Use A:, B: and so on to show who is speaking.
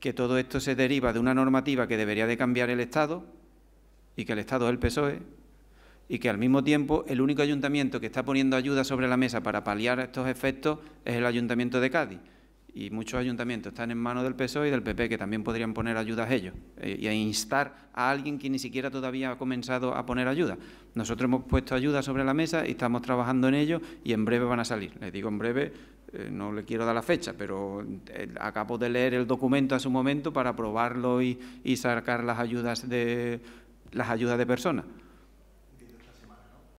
A: que todo esto se deriva de una normativa que debería de cambiar el Estado y que el Estado es el PSOE y que al mismo tiempo el único ayuntamiento que está poniendo ayuda sobre la mesa para paliar estos efectos es el Ayuntamiento de Cádiz. Y muchos ayuntamientos están en manos del PSOE y del PP, que también podrían poner ayudas ellos, eh, y a instar a alguien que ni siquiera todavía ha comenzado a poner ayuda. Nosotros hemos puesto ayuda sobre la mesa y estamos trabajando en ello y en breve van a salir. Les digo en breve eh, no le quiero dar la fecha, pero eh, acabo de leer el documento a su momento para probarlo y, y sacar las ayudas de, las ayudas de personas.